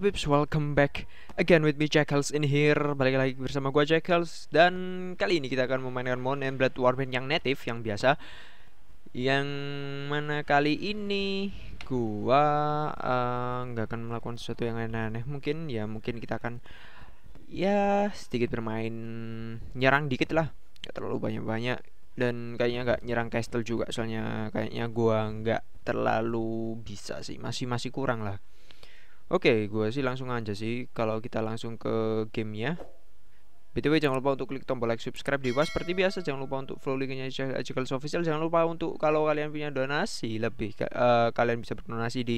what's welcome back again with me Jackals in here Balik lagi bersama gua Jackals Dan kali ini kita akan memainkan Moon and Blood Warband yang native, yang biasa Yang mana kali ini gue eh, nggak akan melakukan sesuatu yang aneh-aneh Mungkin ya mungkin kita akan ya sedikit bermain nyerang dikit lah Gak terlalu banyak-banyak dan kayaknya nggak nyerang castle juga soalnya kayaknya gua nggak terlalu bisa sih masih masih kurang lah Oke, okay, gue sih langsung aja sih kalau kita langsung ke gamenya. BTW jangan lupa untuk klik tombol like, subscribe di bawah seperti biasa. Jangan lupa untuk follow linknya Jackals Official. Jangan lupa untuk kalau kalian punya donasi lebih uh, kalian bisa berdonasi di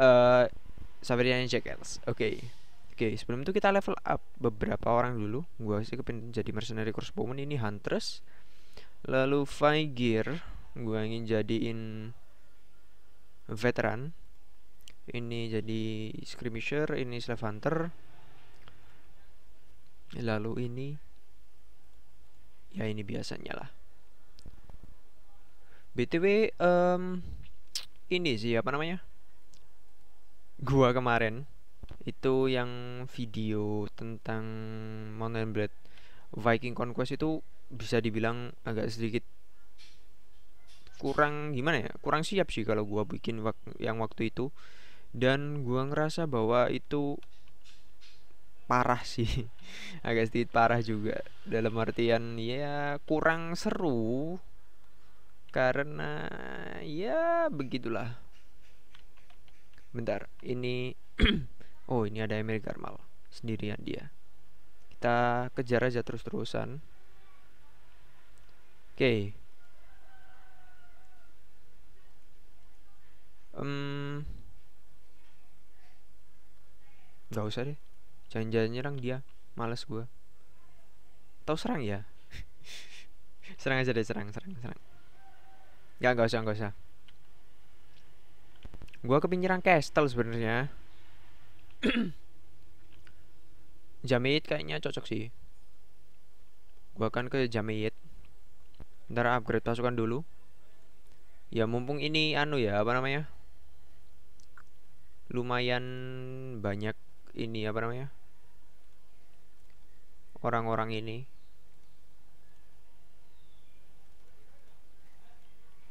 uh, eh, Saverian Jackals. Oke. Okay. Oke, okay, sebelum itu kita level up beberapa orang dulu. Gua sih kepingin jadi mercenary crossbowman ini huntress. Lalu gear, gua ingin jadiin veteran ini jadi skirmisher ini slave hunter lalu ini ya ini biasanya lah btw um, ini sih apa namanya gua kemarin itu yang video tentang mountain Blade Viking Conquest itu bisa dibilang agak sedikit kurang gimana ya kurang siap sih kalau gua bikin yang waktu itu dan gua ngerasa bahwa itu parah sih agak sedikit parah juga dalam artian ya kurang seru karena ya begitulah bentar ini oh ini ada Emil Garmal sendirian dia kita kejar aja terus-terusan oke Gak usah deh. Jangan jangan nyerang dia. Males gue. Tahu serang ya? serang aja deh, serang, serang, serang. Gak, gak usah, gak usah. Gue nyerang castle sebenarnya. Jamit kayaknya cocok sih. Gue akan ke Jamit. Ntar upgrade pasukan dulu. Ya mumpung ini anu ya, apa namanya? Lumayan banyak ini apa namanya orang-orang ini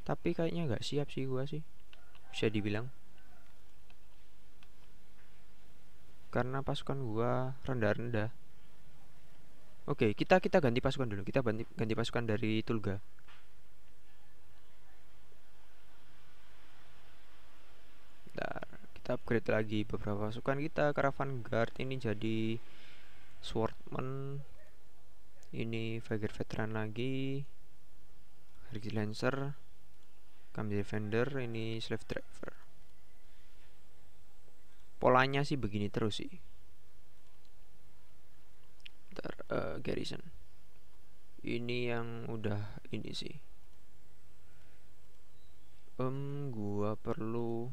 tapi kayaknya nggak siap sih gua sih bisa dibilang karena pasukan gua rendah-rendah oke kita kita ganti pasukan dulu kita ganti, ganti pasukan dari Tulga upgrade lagi beberapa pasukan kita caravan guard ini jadi swordman ini Viger veteran lagi Hergi lancer kami defender ini slave driver polanya sih begini terus sih Bentar, uh, garrison ini yang udah ini sih um gua perlu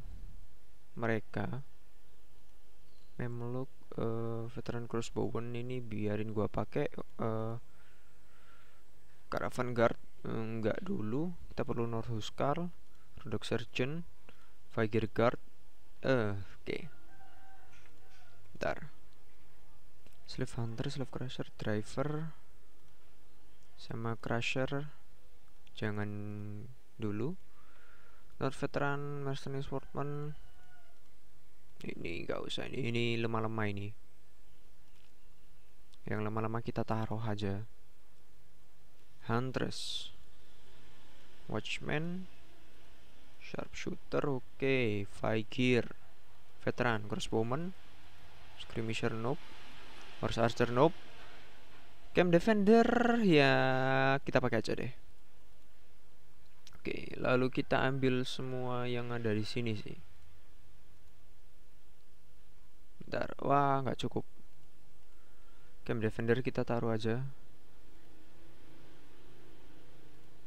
mereka memeluk uh, eh, veteran crossbowman ini biarin gua pakai uh, eh, caravan guard enggak eh, dulu kita perlu North Huskar Rudok surgeon fighter Guard eh uh, oke okay. ntar Slave Hunter, Slave Crusher, Driver sama Crusher jangan dulu North Veteran Mercenary Swordman ini nggak usah ini ini lemah-lemah ini yang lemah-lemah kita taruh aja Huntress Watchman Sharpshooter oke okay. gear, Veteran Crossbowman Skirmisher nope Horse Archer nope Camp Defender ya kita pakai aja deh Oke, lalu kita ambil semua yang ada di sini sih. Bentar, wah nggak cukup. game Defender kita taruh aja.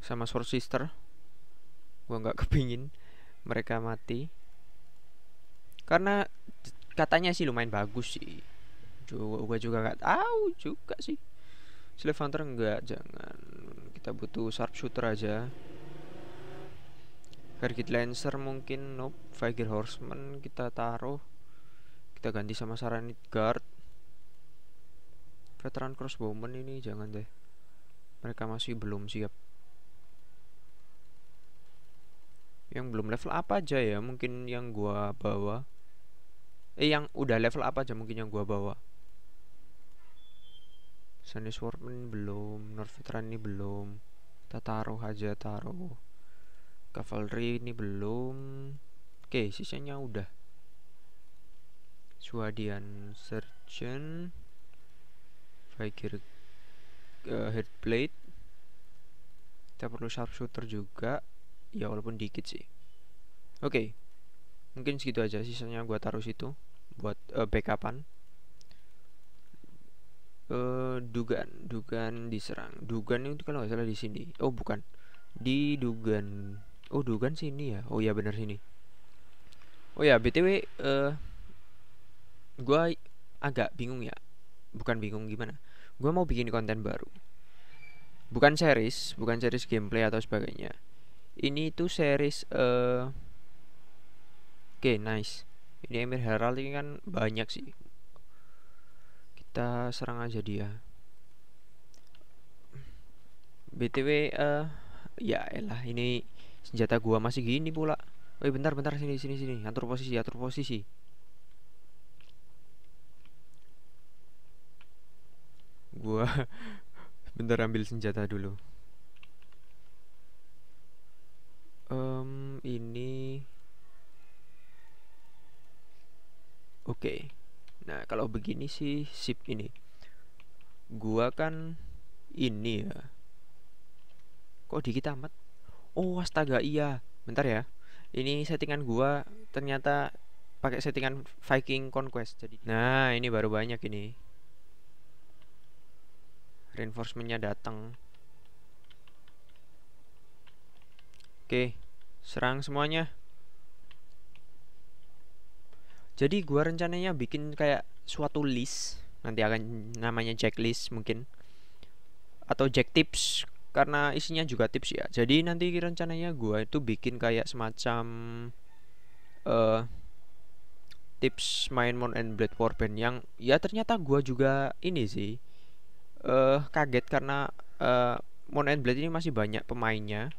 Sama Sword Sister. Gua nggak kepingin mereka mati. Karena katanya sih lumayan bagus sih. Juga gua juga nggak tahu juga sih. Slave Hunter enggak, jangan. Kita butuh sharpshooter aja. Target Lancer mungkin nope, Viger Horseman kita taruh kita ganti sama Saranit Guard veteran crossbowman ini jangan deh mereka masih belum siap yang belum level apa aja ya mungkin yang gua bawa eh yang udah level apa aja mungkin yang gua bawa Sunny Swordman belum North Veteran ini belum kita taruh aja taruh Cavalry ini belum oke sisanya udah Swadian Surgeon Vigir uh, eh, Headplate kita perlu sharpshooter juga ya walaupun dikit sih oke okay. mungkin segitu aja sisanya gua taruh situ buat uh, backupan uh, eh, Dugan Dugan diserang Dugan itu kalau nggak salah di sini oh bukan di Dugan oh Dugan sini ya oh ya benar sini oh ya btw uh, gue agak bingung ya bukan bingung gimana gue mau bikin konten baru bukan series bukan series gameplay atau sebagainya ini tuh series uh... oke okay, nice ini Emir Herald ini kan banyak sih kita serang aja dia btw uh, eh, ya elah ini senjata gua masih gini pula Woi bentar bentar sini sini sini atur posisi atur posisi Gua bentar ambil senjata dulu. Um, ini Oke. Okay. Nah, kalau begini sih sip ini. Gua kan ini ya. Kok dikit amat? Oh, astaga iya. Bentar ya. Ini settingan gua ternyata pakai settingan Viking Conquest jadi. Nah, ini baru banyak ini reinforcementnya datang oke serang semuanya jadi gua rencananya bikin kayak suatu list nanti akan namanya checklist mungkin atau jack tips karena isinya juga tips ya jadi nanti rencananya gua itu bikin kayak semacam uh, tips main Moon and Blade Warband yang ya ternyata gua juga ini sih uh, kaget karena uh, eh, Moon and Blade ini masih banyak pemainnya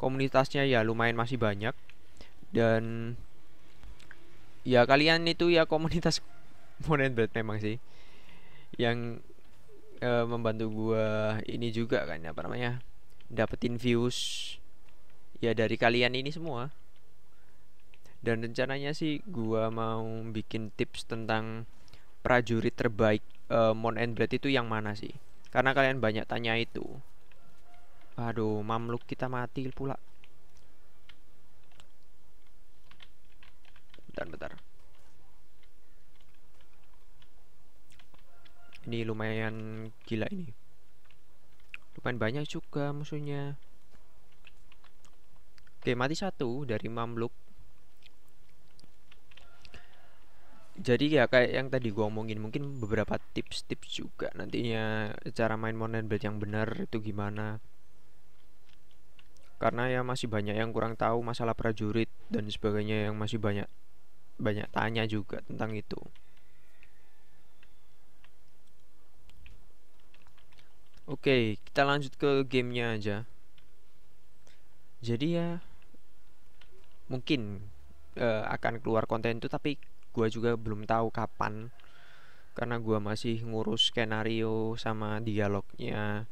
komunitasnya ya lumayan masih banyak dan ya kalian itu ya komunitas Moon and Blade memang sih yang uh, membantu gua ini juga kan apa namanya dapetin views ya dari kalian ini semua dan rencananya sih gua mau bikin tips tentang prajurit terbaik uh, eh, Mount Blade itu yang mana sih? Karena kalian banyak tanya itu. Aduh, Mamluk kita mati pula. Bentar, bentar. Ini lumayan gila ini. Lumayan banyak juga musuhnya. Oke, mati satu dari Mamluk. jadi ya kayak yang tadi gua omongin mungkin beberapa tips-tips juga nantinya cara main monet belt yang benar itu gimana karena ya masih banyak yang kurang tahu masalah prajurit dan sebagainya yang masih banyak banyak tanya juga tentang itu Oke, kita lanjut ke gamenya aja. Jadi ya mungkin uh, akan keluar konten itu tapi gue juga belum tahu kapan karena gue masih ngurus skenario sama dialognya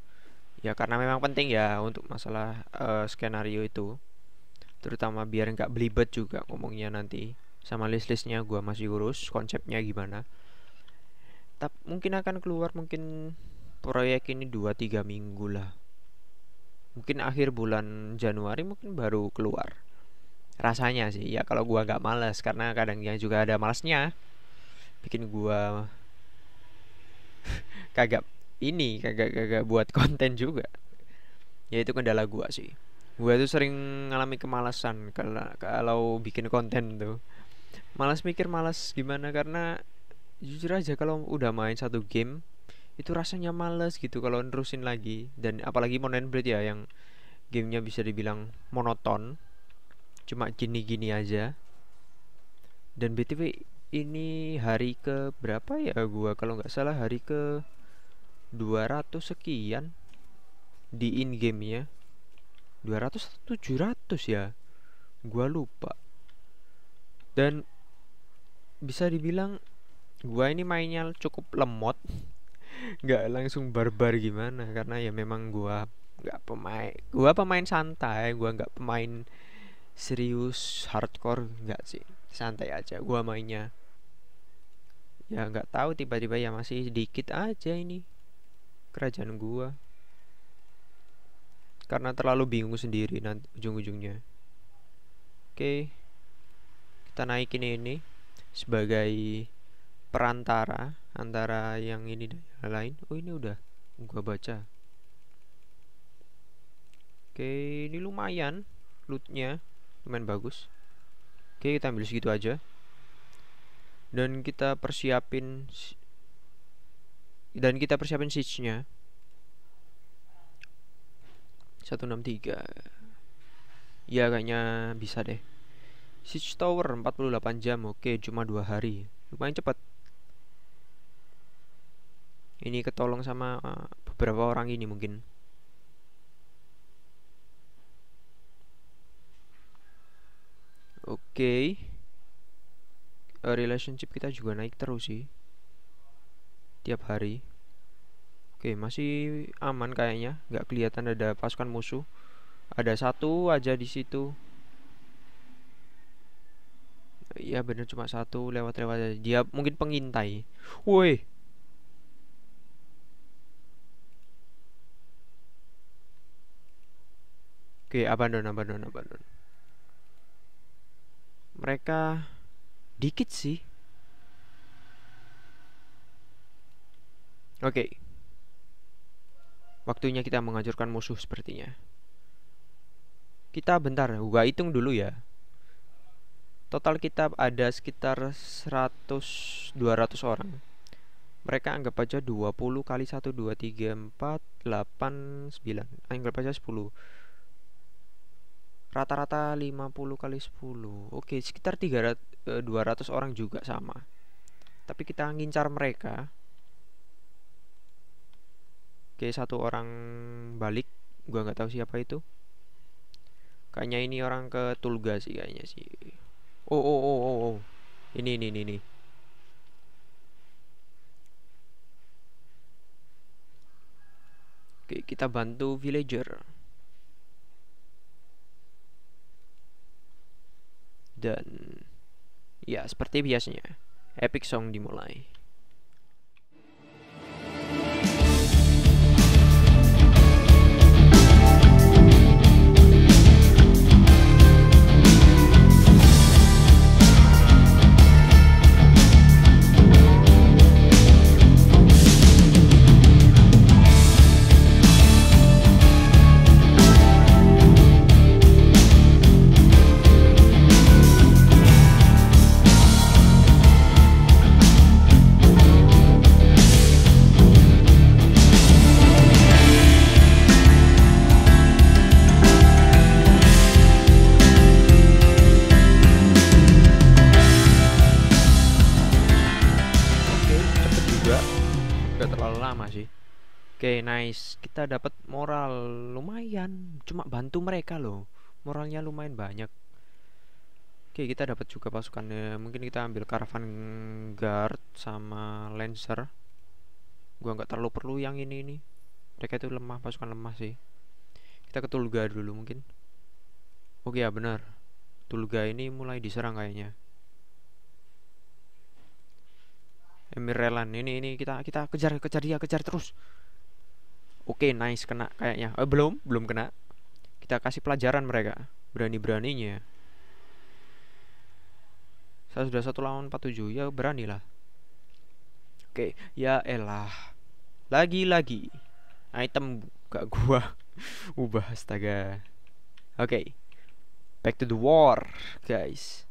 ya karena memang penting ya untuk masalah uh, skenario itu terutama biar nggak belibet juga ngomongnya nanti sama list-listnya gue masih urus konsepnya gimana tapi mungkin akan keluar mungkin proyek ini dua tiga minggu lah mungkin akhir bulan Januari mungkin baru keluar rasanya sih ya kalau gua nggak males karena kadang yang juga ada malesnya bikin gua kagak ini kagak kagak buat konten juga ya itu kendala gua sih gua tuh sering ngalami kemalasan kalau kalau bikin konten tuh malas mikir malas gimana karena jujur aja kalau udah main satu game itu rasanya males gitu kalau nerusin lagi dan apalagi monen Blade ya yang gamenya bisa dibilang monoton cuma gini-gini aja dan btw ini hari ke berapa ya gua kalau nggak salah hari ke 200 sekian di in game ya 200 atau 700 ya gua lupa dan bisa dibilang gua ini mainnya cukup lemot nggak langsung barbar gimana karena ya memang gua nggak pemain gua pemain santai gua nggak pemain serius hardcore nggak sih santai aja gua mainnya ya nggak tahu tiba-tiba ya masih sedikit aja ini kerajaan gua karena terlalu bingung sendiri nanti ujung-ujungnya oke kita naikin ini sebagai perantara antara yang ini dan yang lain oh ini udah gua baca oke ini lumayan lootnya lumayan bagus oke kita ambil segitu aja dan kita persiapin dan kita persiapin siege-nya 163 ya kayaknya bisa deh siege tower 48 jam oke cuma dua hari lumayan cepat ini ketolong sama eh, beberapa orang ini mungkin oke okay. Eh, relationship kita juga naik terus sih tiap hari oke okay, masih aman kayaknya nggak kelihatan ada pasukan musuh ada satu aja di situ ya bener cuma satu lewat-lewat dia mungkin pengintai woi Oke, okay, abandon, abandon, abandon mereka dikit sih. Oke. Okay. Waktunya kita mengajurkan musuh sepertinya. Kita bentar, gua hitung dulu ya. Total kita ada sekitar 100 200 orang. Mereka anggap aja 20 kali 1 2 3 4 8 9. Anggap aja 10 rata-rata 50 kali 10 oke sekitar 300 200 eh, orang juga sama tapi kita ngincar mereka oke satu orang balik gua nggak tahu siapa itu kayaknya ini orang ke Tulga sih kayaknya sih oh oh oh oh, oh. ini ini ini, ini. Oke, kita bantu villager. dan ya seperti biasanya epic song dimulai itu mereka loh moralnya lumayan banyak oke kita dapat juga pasukannya mungkin kita ambil caravan guard sama lancer gua nggak terlalu perlu yang ini ini mereka itu lemah pasukan lemah sih kita ke Tulga dulu mungkin oke oh ya benar Tulga ini mulai diserang kayaknya Emirelan ini ini kita kita kejar kejar dia kejar terus oke okay, nice kena kayaknya eh, belum belum kena kita kasih pelajaran mereka berani-beraninya saya sudah satu lawan 47 ya beranilah oke ya elah lagi-lagi item gak gua ubah astaga oke back to the war guys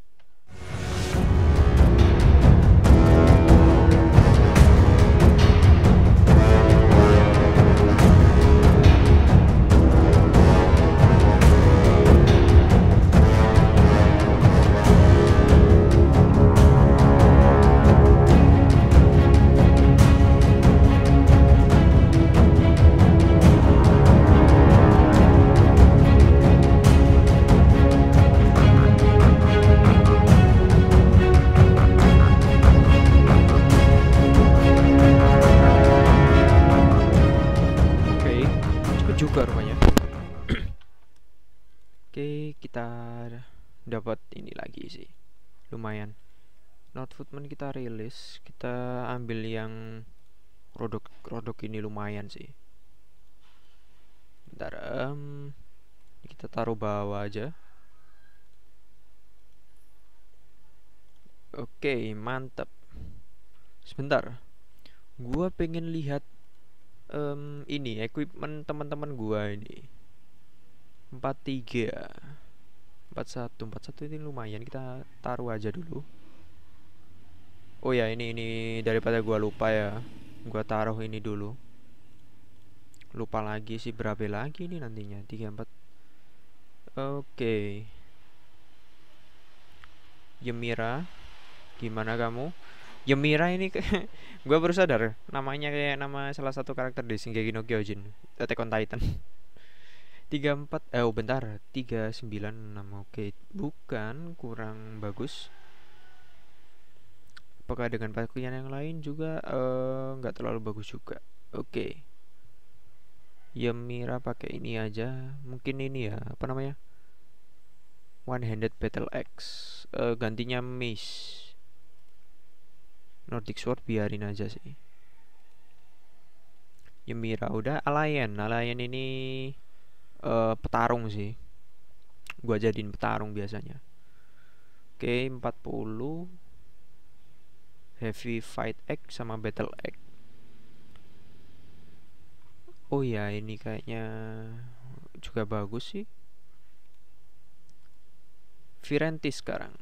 rilis kita ambil yang produk produk ini lumayan sih bentar um, kita taruh bawah aja oke okay, mantap sebentar gua pengen lihat um, ini equipment teman-teman gua ini 43 41 41 ini lumayan kita taruh aja dulu Oh ya ini ini daripada gua lupa ya gua taruh ini dulu lupa lagi sih berapa lagi ini nantinya tiga empat oke okay. Yemira gimana kamu Yemira ini gue baru sadar namanya kayak nama salah satu karakter di Shingeki no Kyojin Attack on Titan 34 eh oh, tiga sembilan 396 oke bukan kurang bagus apakah dengan pakaian yang lain juga eh, nggak uh, terlalu bagus juga oke okay. ya Mira pakai ini aja mungkin ini ya apa namanya one handed battle axe uh, gantinya miss Nordic Sword biarin aja sih Yemira udah alien alien ini uh, petarung sih gua jadiin petarung biasanya oke okay, 40 Heavy Fight X sama Battle X Oh ya ini kayaknya juga bagus sih Virentis sekarang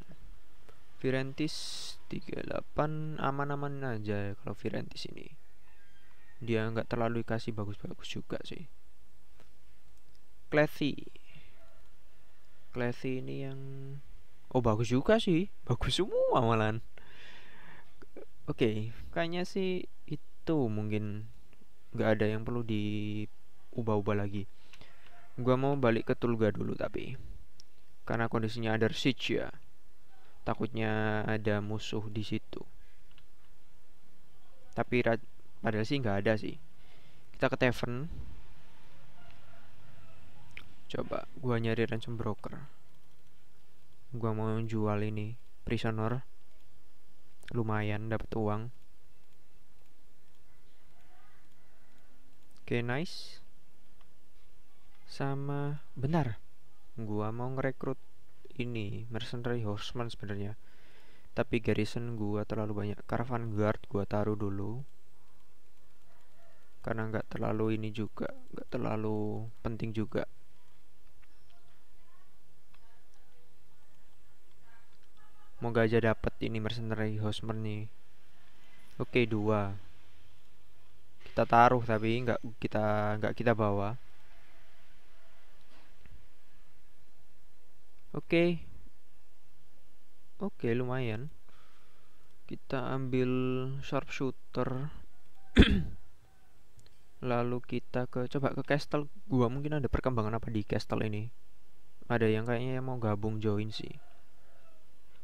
Virentis 38 aman-aman aja ya kalau Virentis ini dia nggak terlalu dikasih bagus-bagus juga sih Clethy Clethy ini yang oh bagus juga sih bagus semua malan oke okay, kayaknya sih itu mungkin nggak ada yang perlu diubah-ubah lagi gua mau balik ke Tulga dulu tapi karena kondisinya ada siege ya takutnya ada musuh di situ tapi padahal sih nggak ada sih kita ke tavern coba gua nyari ransom broker gua mau jual ini prisoner lumayan dapat uang oke okay, nice sama benar gua mau ngerekrut ini mercenary horseman sebenarnya tapi garrison gua terlalu banyak caravan guard gua taruh dulu karena nggak terlalu ini juga nggak terlalu penting juga Moga aja dapat ini mercenary hosmer nih. Oke, okay, dua. Kita taruh tapi nggak kita nggak kita bawa. Oke. Okay. Oke, okay, lumayan. Kita ambil sharpshooter. Lalu kita ke coba ke castle gua mungkin ada perkembangan apa di castle ini. Ada yang kayaknya yang mau gabung join sih.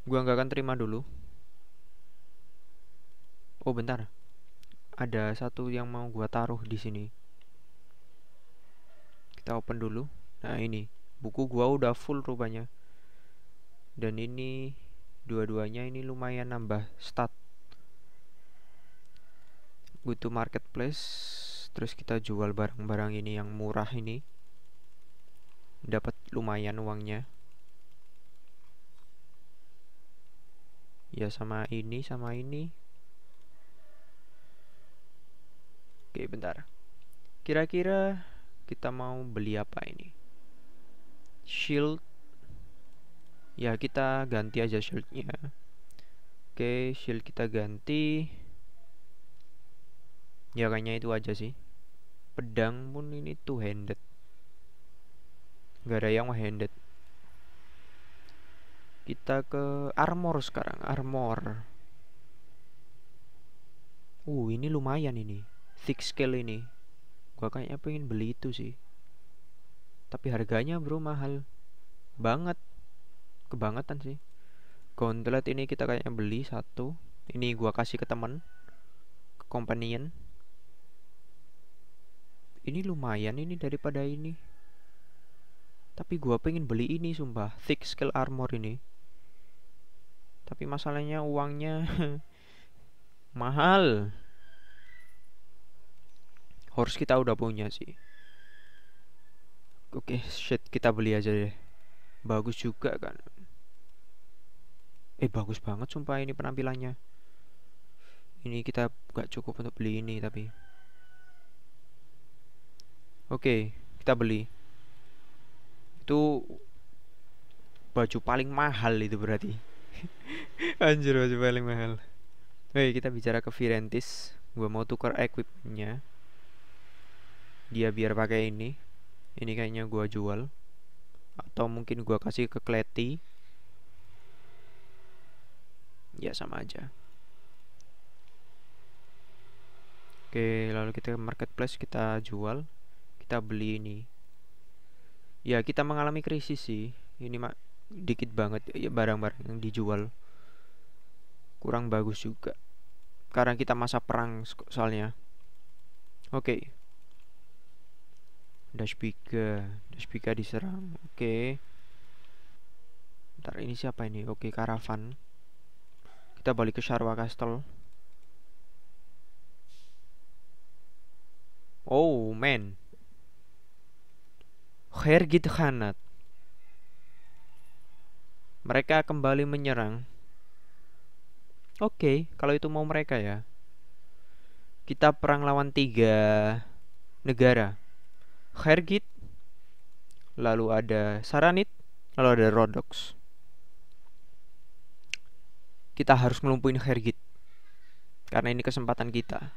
Gua nggak akan terima dulu. Oh bentar, ada satu yang mau gua taruh di sini. Kita open dulu. Nah ini buku gua udah full rupanya. Dan ini dua-duanya ini lumayan nambah stat Gue tuh marketplace terus kita jual barang-barang ini yang murah ini dapat lumayan uangnya ya sama ini sama ini oke bentar kira-kira kita mau beli apa ini shield ya kita ganti aja shieldnya oke shield kita ganti ya kayaknya itu aja sih pedang pun ini two handed nggak ada yang one handed kita ke armor sekarang armor uh ini lumayan ini thick scale ini gua kayaknya pengen beli itu sih tapi harganya bro mahal banget kebangetan sih gauntlet ini kita kayaknya beli satu ini gua kasih ke temen ke companion ini lumayan ini daripada ini tapi gua pengen beli ini sumpah thick scale armor ini tapi masalahnya uangnya mahal horse kita udah punya sih oke okay, shit kita beli aja deh bagus juga kan eh bagus banget sumpah ini penampilannya ini kita gak cukup untuk beli ini tapi oke okay, kita beli itu baju paling mahal itu berarti Anjir baju paling mahal Oke kita bicara ke Virentis Gue mau tukar equipnya Dia biar pakai ini Ini kayaknya gue jual Atau mungkin gue kasih ke Kleti Ya sama aja Oke lalu kita ke marketplace kita jual Kita beli ini Ya kita mengalami krisis sih Ini mak dikit banget ya barang-barang yang dijual kurang bagus juga karena kita masa perang soalnya oke okay. Dashpika Dashpika diserang oke okay. ntar ini siapa ini oke okay, karavan kita balik ke Sharwa Castle oh man Hergit hanat mereka kembali menyerang. Oke, okay, kalau itu mau mereka ya. Kita perang lawan tiga negara. Khergit, lalu ada Saranit, lalu ada Rodox. Kita harus melumpuhin Khergit. Karena ini kesempatan kita.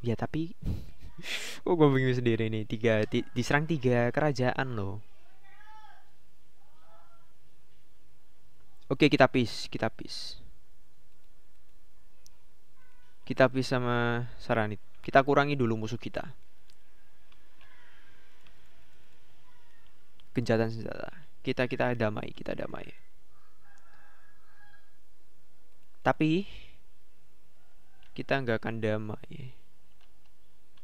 Ya tapi Oh gue bingung sendiri nih tiga, di, Diserang tiga kerajaan loh Oke, kita pis, kita pis. Kita pis sama Saranit. Kita kurangi dulu musuh kita. Kencatan senjata. Kita kita damai, kita damai. Tapi kita nggak akan damai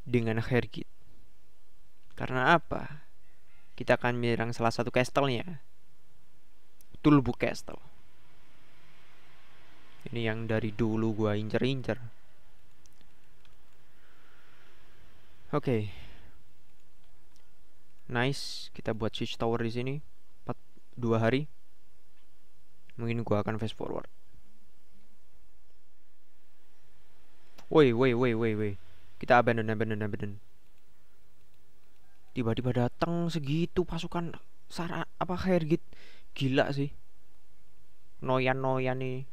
dengan Hergit. Karena apa? Kita akan menyerang salah satu castle-nya. Tulbu Castle ini yang dari dulu gua incer-incer oke okay. nice kita buat switch tower di sini Empat dua hari mungkin gua akan fast forward woi woi woi woi woi kita abandon abandon abandon tiba-tiba datang segitu pasukan sara apa git. gila sih noyan noyan nih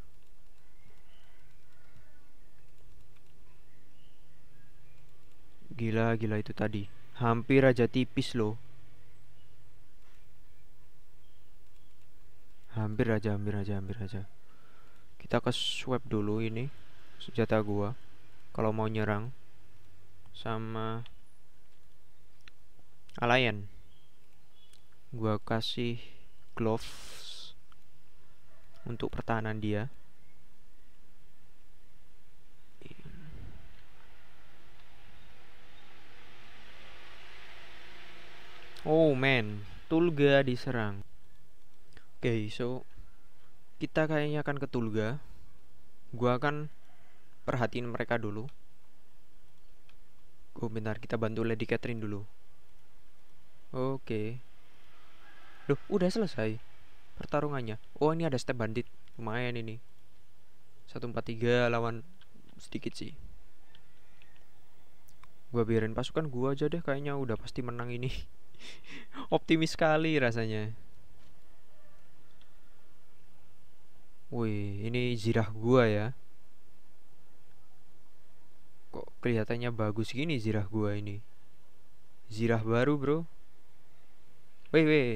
Gila, gila itu tadi. Hampir aja tipis loh. Hampir aja, hampir aja, hampir aja. Kita ke swap dulu ini senjata gua kalau mau nyerang sama alien. Gua kasih gloves untuk pertahanan dia. Oh man, Tulga diserang. Oke, okay, so kita kayaknya akan ke Tulga. Gua akan perhatiin mereka dulu. Oh bentar, kita bantu Lady Catherine dulu. Oke. Okay. Loh, udah selesai pertarungannya. Oh, ini ada step bandit. Lumayan ini. 143 lawan sedikit sih. Gua biarin pasukan gua aja deh kayaknya udah pasti menang ini. optimis sekali rasanya wih ini zirah gua ya kok kelihatannya bagus gini zirah gua ini zirah baru bro wih wih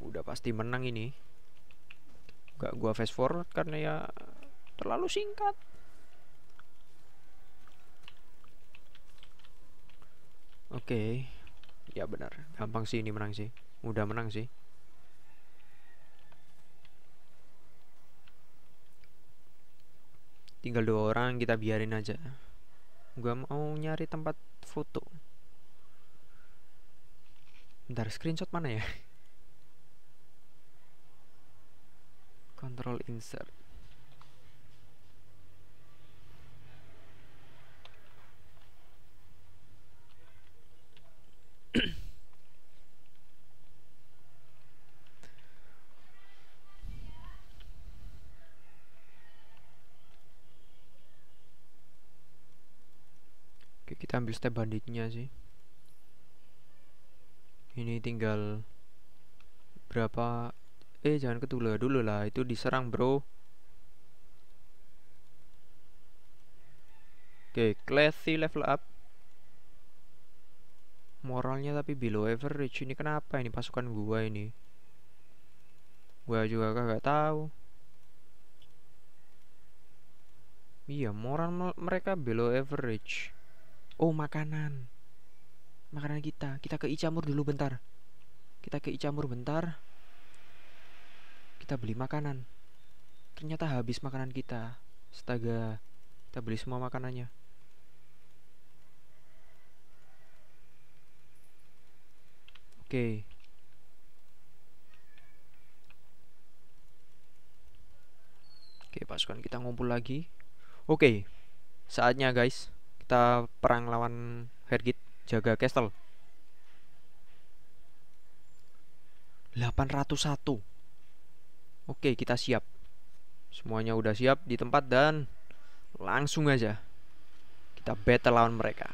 udah pasti menang ini gak gua fast forward karena ya terlalu singkat Oke. Okay. Ya benar. Gampang sih ini menang sih. Mudah menang sih. Tinggal dua orang kita biarin aja. Gua mau nyari tempat foto. Bentar, screenshot mana ya? Control insert. ngambil step banditnya sih ini tinggal berapa eh jangan ketula dulu lah itu diserang bro oke classy level up moralnya tapi below average ini kenapa ini pasukan gua ini gua juga kagak tahu iya moral mereka below average Oh makanan Makanan kita Kita ke Icamur dulu bentar Kita ke Icamur bentar Kita beli makanan Ternyata habis makanan kita Astaga Kita beli semua makanannya Oke Oke pasukan kita ngumpul lagi Oke Saatnya guys kita perang lawan Hergit jaga castle 801 Oke kita siap Semuanya udah siap di tempat dan Langsung aja Kita battle lawan mereka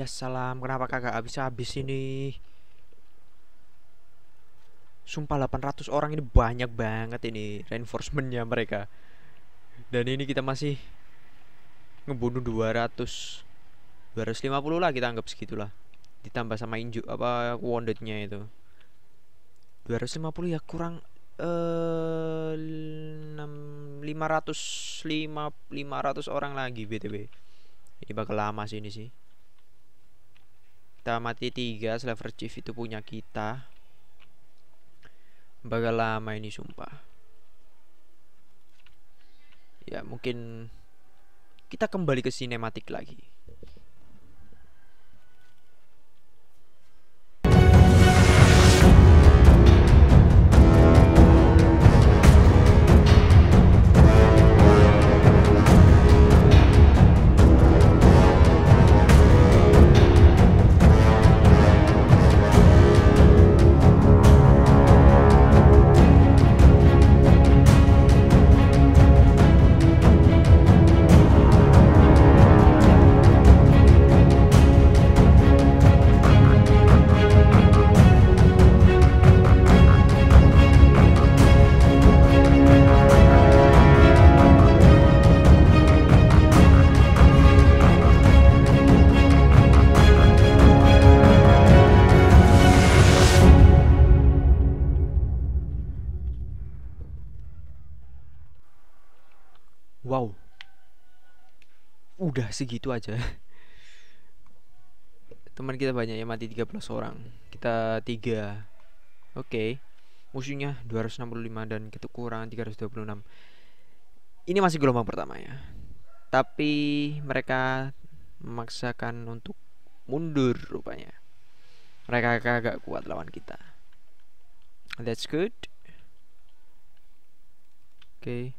Ya salam, kenapa kagak habis-habis ini? Sumpah 800 orang ini banyak banget ini reinforcementnya mereka. Dan ini kita masih ngebunuh 200 250 lah kita anggap segitulah. Ditambah sama injuk apa woundednya itu. 250 ya kurang eh 6, 500 5 500 orang lagi BTW. Ini bakal lama sih ini sih kita mati tiga, Slaver Chief itu punya kita bakal lama ini sumpah ya mungkin kita kembali ke sinematik lagi segitu aja teman kita banyak yang mati 13 orang kita tiga oke okay. musuhnya 265 dan kita kurang 326 ini masih gelombang pertama ya tapi mereka memaksakan untuk mundur rupanya mereka agak kuat lawan kita that's good oke okay.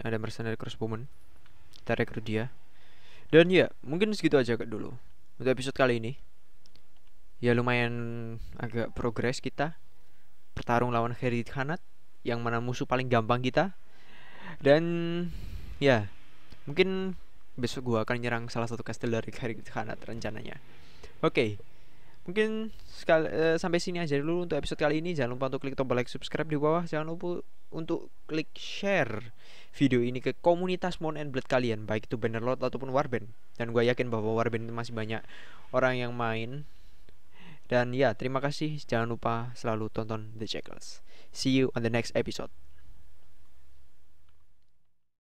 ada mercenary crossbowman kita rekrut dia dan ya, mungkin segitu aja dulu untuk episode kali ini. Ya lumayan agak progres kita. pertarung lawan Herit Khanat yang mana musuh paling gampang kita. Dan ya, mungkin besok gua akan nyerang salah satu kastil dari Herit Khanat rencananya. Oke. Okay mungkin sekali, uh, sampai sini aja dulu untuk episode kali ini jangan lupa untuk klik tombol like subscribe di bawah jangan lupa untuk klik share video ini ke komunitas Moon and Blood kalian baik itu banner Bannerlord ataupun Warband dan gue yakin bahwa Warband masih banyak orang yang main dan ya terima kasih jangan lupa selalu tonton The Jackals see you on the next episode